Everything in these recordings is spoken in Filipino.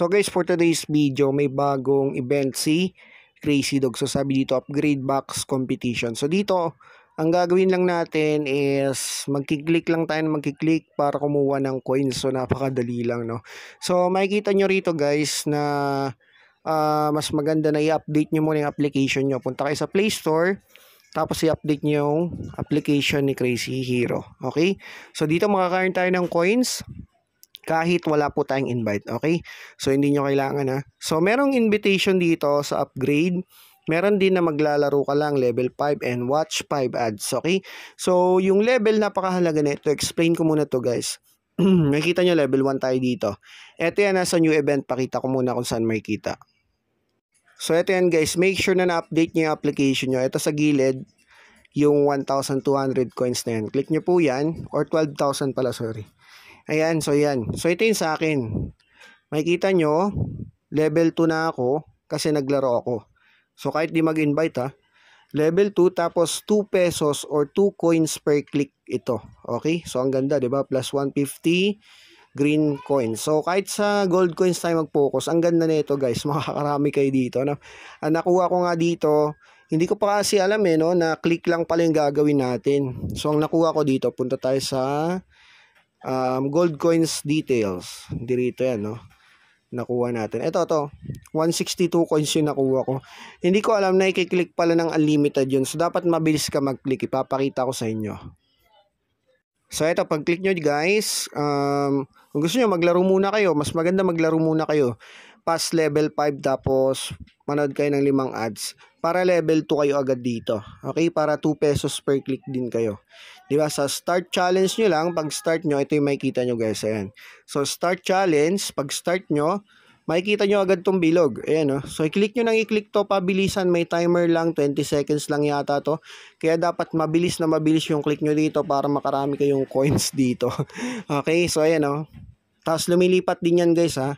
So guys, for today's video, may bagong event si Crazy Dog. So sabi dito, upgrade box competition. So dito, ang gagawin lang natin is magkiklik lang tayo, magkiklik para kumuha ng coins. So napakadali lang, no? So makikita nyo rito guys na uh, mas maganda na i-update nyo muna yung application nyo. Punta kayo sa Play Store. Tapos i-update nyo yung application ni Crazy Hero. Okay? So dito makakaroon tayo ng coins kahit wala po tayong invite, okay? So, hindi nyo kailangan ha. So, merong invitation dito sa upgrade. Meron din na maglalaro ka lang, level 5 and watch 5 ads, okay? So, yung level napakahalaga na Explain ko muna to guys. Makita nyo, level 1 tayo dito. Ito yan, nasa new event. Pakita ko muna kung saan makita. So, ito yan guys. Make sure na na-update niyo yung application nyo. Ito sa gilid, yung 1,200 coins na yan. Click nyo po yan, or 12,000 pala, sorry. Ayan, so yan. So ito yung sa akin. Makikita nyo, level 2 na ako kasi naglaro ako. So kahit di mag-invite ha. Level 2 tapos 2 pesos or 2 coins per click ito. Okay? So ang ganda, 'di ba? Plus 150 green coins. So kahit sa gold coins tayo mag-focus. Ang ganda nito, guys. Makakarami kayo dito. Ano? ang nakuha ko nga dito, hindi ko pa kasi alam eh no, na click lang pala yung gagawin natin. So ang nakuha ko dito, punta tayo sa Um, gold coins details. Dirito yan, no? Nakuha natin. Ito, to 162 coins yung nakuha ko. Hindi ko alam na ikiklik pala ng unlimited yun. So, dapat mabilis ka mag-click. Ipapakita ko sa inyo. So, ito, pag-click nyo, guys. Um, kung gusto nyo, maglaro muna kayo. Mas maganda maglaro muna kayo pass level 5 tapos manood kayo ng limang ads para level 2 kayo agad dito. Okay? Para 2 pesos per click din kayo. Di ba? Sa start challenge nyo lang, pag start nyo, ito yung makikita nyo guys. Ayan. So, start challenge, pag start nyo, makikita nyo agad tong bilog. Ayan, no? So, i-click nyo nang i-click to, pabilisan. May timer lang, 20 seconds lang yata to. Kaya dapat mabilis na mabilis yung click nyo dito para makarami kayong coins dito. okay? So, ayan, no? Tapos, lumilipat din yan guys, ha?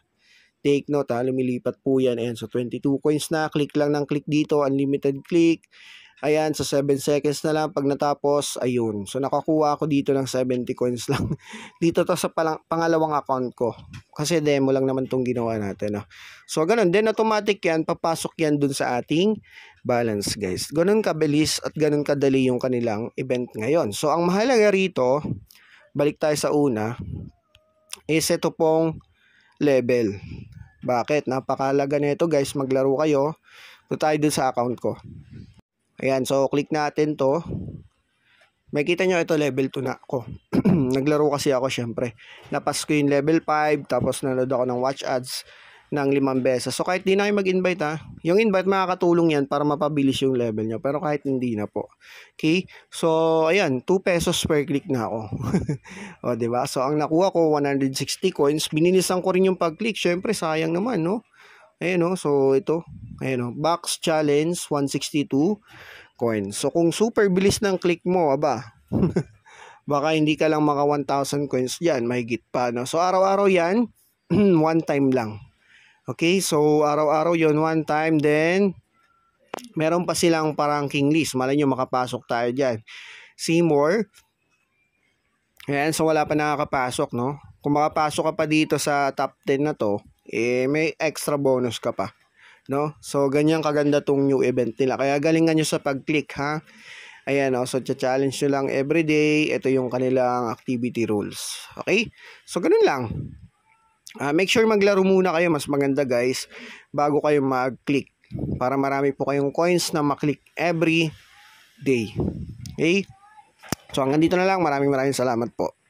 Take note ha, lumilipat po yan. Ayan, so 22 coins na. Click lang ng click dito, unlimited click. Ayan, sa 7 seconds na lang. Pag natapos, ayun. So nakakuha ako dito ng 70 coins lang. dito to sa palang, pangalawang account ko. Kasi demo lang naman itong ginawa natin. No? So ganun. Then automatic yan, papasok yan dun sa ating balance guys. Ganun kabilis at ganun kadali yung kanilang event ngayon. So ang mahalaga rito, balik tayo sa una, is ito pong level. Bakit? Napakalaga nito na guys. Maglaro kayo. So tayo dun sa account ko. Ayan. So click natin to. May kita nyo ito level 2 na ako. Naglaro kasi ako syempre. Napas ko yung level 5. Tapos nanood ako ng watch ads ng limang beses. So kahit di na kayo mag-invite ha, ah, yung invite makakatulong yan para mapabilis yung level nyo. Pero kahit hindi na po. Okay? So ayan, 2 pesos per click na ako. o ba diba? So ang nakuha ko, 160 coins. Binilisan ko rin yung pag-click. Siyempre, sayang naman no. Ayan o, so ito. Ayan o, box challenge, 162 coins. So kung super bilis ng click mo, aba. baka hindi ka lang maka 1,000 coins dyan, mahigit pa. No? So araw-araw yan, one time lang. Okay, so araw-araw yon one time then meron pa silang parang king list. Malay nyo makapasok tayo dyan. Seymour. Ayan, so wala pa nakakapasok, no? Kung makapasok ka pa dito sa top 10 na to, eh, may extra bonus ka pa. No? So, ganyan kaganda tong new event nila. Kaya galingan nyo sa pag-click, ha? Ayan, oh, so challenge nyo lang everyday. Ito yung kanilang activity rules. Okay? So, ganun lang. Uh, make sure maglaro muna kayo, mas maganda guys, bago kayo mag-click. Para marami po kayong coins na maklik every day. Okay? So hanggang dito na lang. Maraming maraming salamat po.